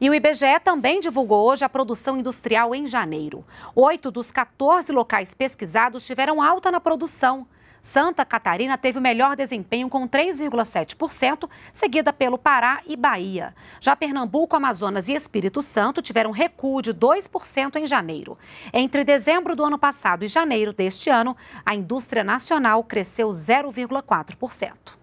E o IBGE também divulgou hoje a produção industrial em janeiro. Oito dos 14 locais pesquisados tiveram alta na produção. Santa Catarina teve o melhor desempenho com 3,7%, seguida pelo Pará e Bahia. Já Pernambuco, Amazonas e Espírito Santo tiveram recuo de 2% em janeiro. Entre dezembro do ano passado e janeiro deste ano, a indústria nacional cresceu 0,4%.